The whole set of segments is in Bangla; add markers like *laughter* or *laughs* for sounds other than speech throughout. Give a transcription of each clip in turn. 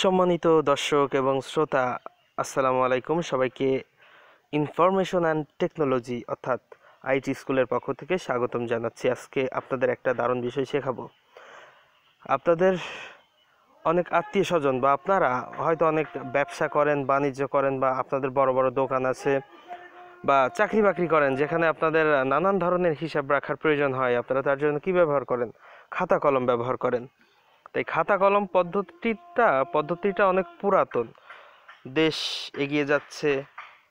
সম্মানিত দর্শক এবং শ্রোতা আসসালামু আলাইকুম সবাইকে ইনফরমেশন অ্যান্ড টেকনোলজি অর্থাৎ আইটি স্কুলের পক্ষ থেকে স্বাগতম জানাচ্ছি আজকে আপনাদের একটা দারুণ বিষয় শেখাবো আপনাদের অনেক আত্মীয় স্বজন বা আপনারা হয়তো অনেক ব্যবসা করেন বাণিজ্য করেন বা আপনাদের বড় বড় দোকান আছে বা চাকরি বাকরি করেন যেখানে আপনাদের নানান ধরনের হিসাব রাখার প্রয়োজন হয় আপনারা তার জন্য কি ব্যবহার করেন খাতা কলম ব্যবহার করেন তাই খাতা কলম পদ্ধতিটা পদ্ধতিটা অনেক পুরাতন দেশ এগিয়ে যাচ্ছে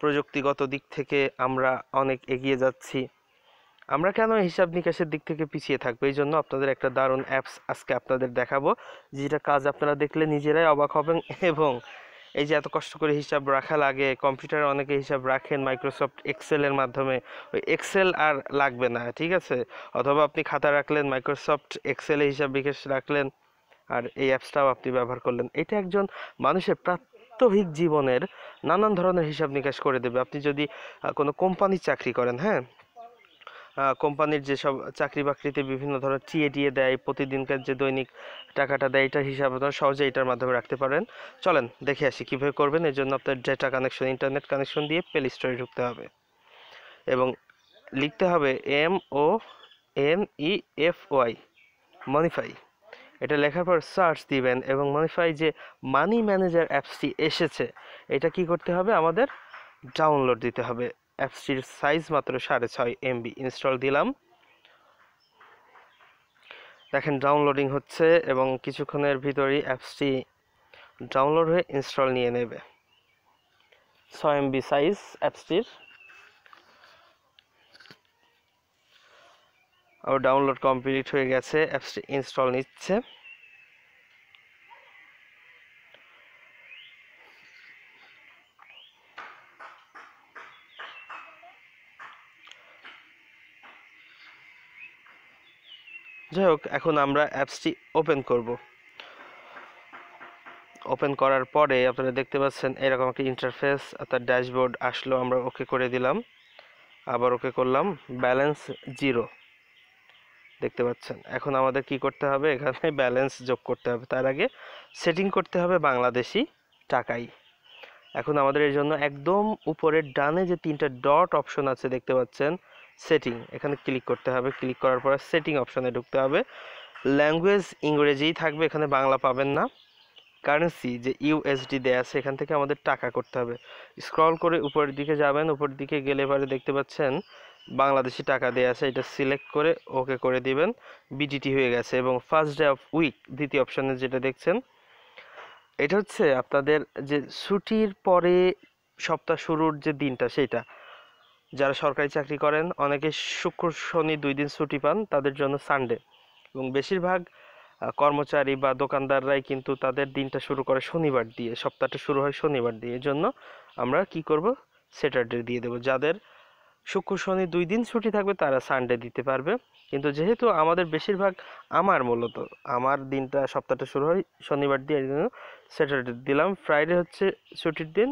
প্রযুক্তিগত দিক থেকে আমরা অনেক এগিয়ে যাচ্ছি আমরা কেন হিসাব নিকাশের দিক থেকে পিছিয়ে থাকবো এই জন্য আপনাদের একটা দারুণ অ্যাপস আজকে আপনাদের দেখাবো যেটা কাজ আপনারা দেখলে নিজেরাই অবাক হবেন এবং এই যে এত কষ্ট করে হিসাব রাখা লাগে কম্পিউটারে অনেকে হিসাব রাখেন মাইক্রোসফট এক্সেলের মাধ্যমে ওই এক্সেল আর লাগবে না ঠিক আছে অথবা আপনি খাতা রাখলেন মাইক্রোসফট এক্সেলে হিসাব বিকাশ রাখলেন আর এই অ্যাপসটাও আপনি ব্যবহার করলেন এটা একজন মানুষের প্রাত্যহিক জীবনের নানান ধরনের হিসাব নিকাশ করে দেবে আপনি যদি কোনো কোম্পানির চাকরি করেন হ্যাঁ কোম্পানির যেসব চাকরি বাকরিতে বিভিন্ন ধরনের টিয়ে টিয়ে দেয় প্রতিদিনকার যে দৈনিক টাকাটা দেয় এটার হিসাব আপনারা সহজে এটার মাধ্যমে রাখতে পারেন চলেন দেখে আসি কীভাবে করবেন এর জন্য আপনার ডেটা কানেকশন ইন্টারনেট কানেকশন দিয়ে প্লে স্টোরে ঢুকতে হবে এবং লিখতে হবে M O N E F Y Monefy এটা লেখার পর সার্চ দিবেন এবং মনিফাই যে মানি ম্যানেজার অ্যাপসটি এসেছে এটা কি করতে হবে আমাদের ডাউনলোড দিতে হবে অ্যাপসটির সাইজ মাত্র সাড়ে ছয় এমবি ইনস্টল দিলাম দেখেন ডাউনলোডিং হচ্ছে এবং কিছুক্ষণের ভিতরেই অ্যাপসটি ডাউনলোড হয়ে ইনস্টল নিয়ে নেবে ছয় এমবি সাইজ অ্যাপসটির আমার ডাউনলোড কমপ্লিট হয়ে গেছে অ্যাপসটি ইনস্টল নিচ্ছে যাই হোক এখন আমরা অ্যাপসটি ওপেন করব ওপেন করার পরে আপনারা দেখতে পাচ্ছেন এরকম একটা ইন্টারফেস অর্থাৎ ড্যাশবোর্ড আসলো আমরা ওকে করে দিলাম আবার ওকে করলাম ব্যালেন্স জিরো দেখতে পাচ্ছেন এখন আমাদের কি করতে হবে এখানে ব্যালেন্স *laughs* যোগ করতে হবে তার আগে সেটিং করতে হবে বাংলাদেশি টাকাই এখন আমাদের এর জন্য একদম উপরের ডানে যে তিনটা ডট অপশন আছে দেখতে পাচ্ছেন সেটিং এখানে ক্লিক করতে হবে ক্লিক করার পর সেটিং অপশনে ঢুকতে হবে ল্যাঙ্গুয়েজ ইংরেজিই থাকবে এখানে বাংলা পাবেন না কারেন্সি যে ইউএসডি দেয়া আছে এখান থেকে আমাদের টাকা করতে হবে স্ক্রল করে উপরের দিকে যাবেন উপরের দিকে গেলে পরে দেখতে পাচ্ছেন বাংলাদেশি টাকা দেওয়া আছে এটা সিলেক্ট করে ওকে করে দিবেন বিডিটি হয়ে গেছে এবং ফার্স্ট ডে অফ উইক দ্বিতীয় অপশানে যেটা দেখছেন এটা হচ্ছে আপনাদের যে ছুটির পরে সপ্তাহ শুরুর যে দিনটা সেটা যারা সরকারি চাকরি করেন অনেকে শুক্র শনি দুই দিন ছুটি পান তাদের জন্য সানডে এবং বেশিরভাগ কর্মচারী বা দোকানদাররাই কিন্তু তাদের দিনটা শুরু করে শনিবার দিয়ে সপ্তাহটা শুরু হয় শনিবার দিয়ে জন্য আমরা কি করব স্যাটারডে দিয়ে দেব যাদের শুক্র শনি দুই দিন ছুটি থাকবে তারা সানডে দিতে পারবে কিন্তু যেহেতু আমাদের বেশিরভাগ আমার মূলত আমার দিনটা সপ্তাহটা শুরু হয় শনিবার দিয়ে জন্য স্যাটারডে দিলাম ফ্রাইডে হচ্ছে ছুটির দিন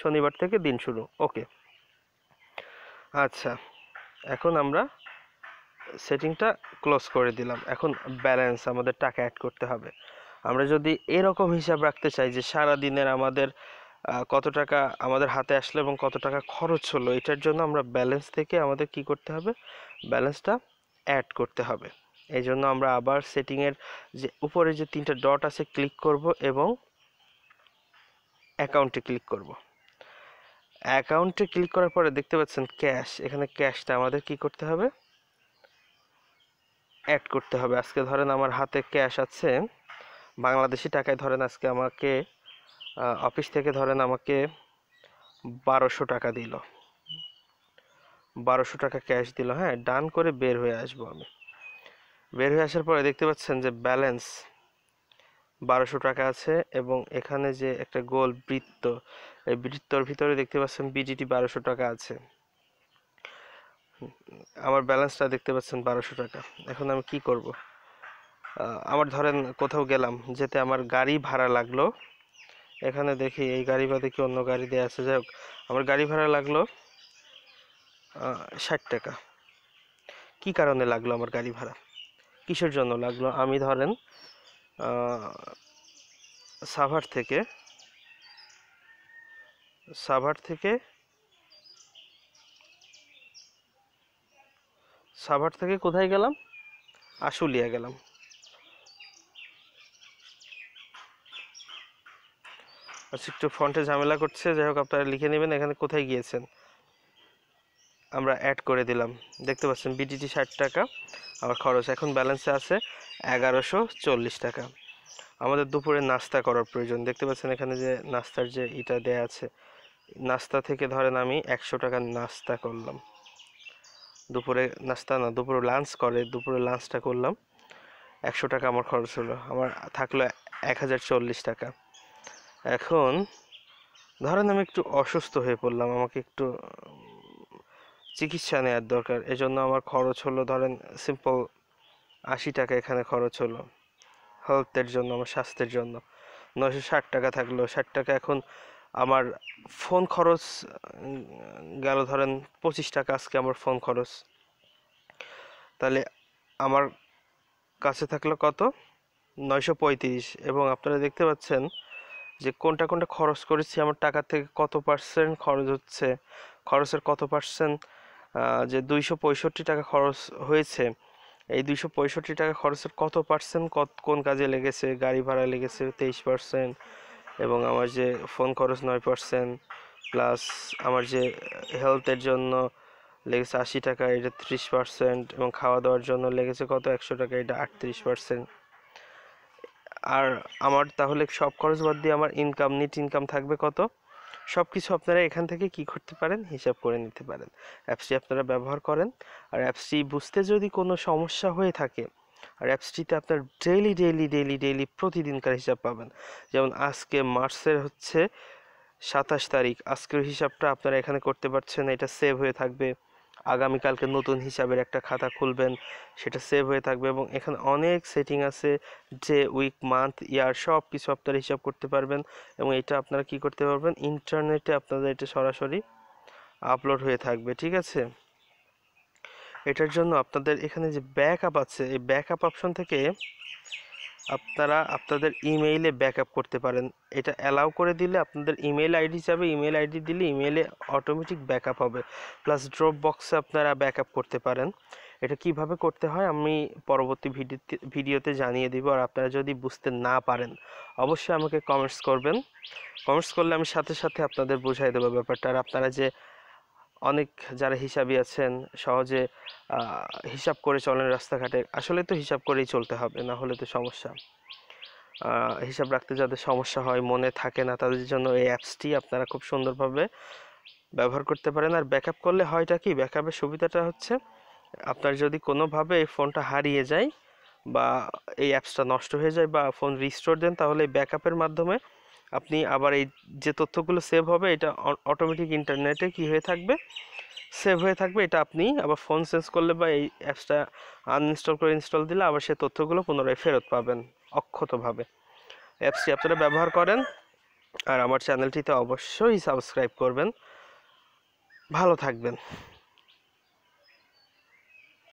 শনিবার থেকে দিন শুরু ওকে আচ্ছা এখন আমরা সেটিংটা ক্লোজ করে দিলাম এখন ব্যালেন্স আমাদের টাকা অ্যাড করতে হবে আমরা যদি এরকম হিসাব রাখতে চাই যে সারা দিনের আমাদের কত টাকা আমাদের হাতে আসলো এবং কত টাকা খরচ হলো এটার জন্য আমরা ব্যালেন্স থেকে আমাদের কি করতে হবে ব্যালেন্সটা অ্যাড করতে হবে এই জন্য আমরা আবার সেটিংয়ের যে উপরে যে তিনটা ডট আছে ক্লিক করব এবং অ্যাকাউন্টে ক্লিক করব অ্যাকাউন্টে ক্লিক করার পরে দেখতে পাচ্ছেন ক্যাশ এখানে ক্যাশটা আমাদের কি করতে হবে অ্যাড করতে হবে আজকে ধরেন আমার হাতে ক্যাশ আছে বাংলাদেশি টাকায় ধরেন আজকে আমাকে অফিস থেকে ধরেন আমাকে বারোশো টাকা দিল বারোশো টাকা ক্যাশ দিল হ্যাঁ ডান করে বের হয়ে আসবো আমি বের হয়ে আসার পরে দেখতে পাচ্ছেন যে ব্যালেন্স বারোশো টাকা আছে এবং এখানে যে একটা গোল বৃত্ত এই বৃত্তর ভিতরে দেখতে পাচ্ছেন বিডিটি বারোশো টাকা আছে আমার ব্যালেন্সটা দেখতে পাচ্ছেন বারোশো টাকা এখন আমি কি করব আমার ধরেন কোথাও গেলাম যেতে আমার গাড়ি ভাড়া লাগলো এখানে দেখি এই গাড়ি বা দেখি অন্য গাড়ি দিয়ে আসে যাই আমার গাড়ি ভাড়া লাগলো ষাট টাকা কি কারণে লাগলো আমার গাড়ি ভাড়া কিসের জন্য লাগলো আমি ধরেন সাভার থেকে সাভার থেকে সাভার থেকে কোথায় গেলাম আশুলিয়া গেলাম আচ্ছা একটু ফন্টে ঝামেলা করছে যাই হোক আপনারা লিখে নেবেন এখানে কোথায় গিয়েছেন আমরা অ্যাড করে দিলাম দেখতে পাচ্ছেন বিটিটি ষাট টাকা আমার খরচ এখন ব্যালেন্সে আছে এগারোশো চল্লিশ টাকা আমাদের দুপুরে নাস্তা করার প্রয়োজন দেখতে পাচ্ছেন এখানে যে নাস্তার যে ইটা দেয়া আছে নাস্তা থেকে ধরেন আমি একশো টাকা নাস্তা করলাম দুপুরে নাস্তা না দুপুরে লাঞ্চ করে দুপুরে লাঞ্চটা করলাম একশো টাকা আমার খরচ হলো আমার থাকলো এক হাজার চল্লিশ টাকা এখন ধরেন আমি একটু অসুস্থ হয়ে পড়লাম আমাকে একটু চিকিৎসা নেওয়ার দরকার এজন্য আমার খরচ হলো ধরেন সিম্পল আশি টাকা এখানে খরচ হলো হেলথের জন্য আমার স্বাস্থ্যের জন্য নয়শো ষাট টাকা থাকলো ষাট টাকা এখন আমার ফোন খরচ গেল ধরেন পঁচিশ টাকা আজকে আমার ফোন খরচ তাহলে আমার কাছে থাকলো কত নয়শো পঁয়ত্রিশ এবং আপনারা দেখতে পাচ্ছেন যে কোনটা কোনটা খরচ করেছি আমার টাকা থেকে কত পার্সেন্ট খরচ হচ্ছে খরচের কত পার্সেন্ট যে দুইশো পঁয়ষট্টি টাকা খরচ হয়েছে এই দুইশো পঁয়ষট্টি টাকা খরচের কত পার্সেন্ট কত কোন কাজে লেগেছে গাড়ি ভাড়া লেগেছে তেইশ পার্সেন্ট এবং আমার যে ফোন খরচ নয় পার্সেন্ট প্লাস আমার যে হেলথের জন্য লেগেছে আশি টাকা এটা ত্রিশ পার্সেন্ট এবং খাওয়া দাওয়ার জন্য লেগেছে কত একশো টাকা এটা আটত্রিশ পার্সেন্ট আর আমার তাহলে সব খরচ বাদ দিয়ে আমার ইনকাম নিট ইনকাম থাকবে কত সব কিছু আপনারা এখান থেকে কি করতে পারেন হিসাব করে নিতে পারেন অ্যাপসটি আপনারা ব্যবহার করেন আর অ্যাপসটি বুঝতে যদি কোনো সমস্যা হয়ে থাকে আর অ্যাপসটিতে আপনার ডেইলি ডেইলি ডেইলি ডেইলি প্রতিদিনকার হিসাব পাবেন যেমন আজকে মার্চের হচ্ছে সাতাশ তারিখ আজকের হিসাবটা আপনারা এখানে করতে পারছেন এটা সেভ হয়ে থাকবে আগামীকালকে নতুন হিসাবের একটা খাতা খুলবেন সেটা সেভ হয়ে থাকবে এবং এখানে অনেক সেটিং আছে যে উইক মান্থ ইয়ার সব কিছু আপনারা হিসাব করতে পারবেন এবং এটা আপনারা কি করতে পারবেন ইন্টারনেটে আপনাদের এটা সরাসরি আপলোড হয়ে থাকবে ঠিক আছে এটার জন্য আপনাদের এখানে যে ব্যাক আছে এই ব্যাক অপশন থেকে আপনারা আপনাদের ইমেইলে ব্যাকআপ করতে পারেন এটা অ্যালাউ করে দিলে আপনাদের ইমেল আইডি হিসাবে ইমেল আইডি দিলে ইমেলে অটোমেটিক ব্যাকআপ হবে প্লাস ড্রপ বক্সে আপনারা ব্যাকআপ করতে পারেন এটা কিভাবে করতে হয় আমি পরবর্তী ভিডিওতে ভিডিওতে জানিয়ে দিব আর আপনারা যদি বুঝতে না পারেন অবশ্যই আমাকে কমেন্টস করবেন কমেন্টস করলে আমি সাথে সাথে আপনাদের বোঝাই দেবো ব্যাপারটা আর আপনারা যে অনেক যারা হিসাবই আছেন সহজে হিসাব করে চলেন রাস্তাঘাটে আসলে তো হিসাব করেই চলতে হবে না হলে তো সমস্যা হিসাব রাখতে যাদের সমস্যা হয় মনে থাকে না তাদের জন্য এই অ্যাপসটি আপনারা খুব সুন্দরভাবে ব্যবহার করতে পারেন আর ব্যাকআপ করলে হয়টা কি ব্যাকআপের সুবিধাটা হচ্ছে আপনার যদি কোনোভাবে এই ফোনটা হারিয়ে যায় বা এই অ্যাপসটা নষ্ট হয়ে যায় বা ফোন রিস্টোর দেন তাহলে ব্যাকআপের মাধ্যমে আপনি আবার এই যে তথ্যগুলো সেভ হবে এটা অটোমেটিক ইন্টারনেটে কি হয়ে থাকবে সেভ হয়ে থাকবে এটা আপনি আবার ফোন চেঞ্জ করলে বা এই অ্যাপসটা আনইনস্টল করে ইনস্টল দিলে আবার সেই তথ্যগুলো পুনরায় ফেরত পাবেন অক্ষতভাবে অ্যাপসটি আপনারা ব্যবহার করেন আর আমার চ্যানেলটিতে অবশ্যই সাবস্ক্রাইব করবেন ভালো থাকবেন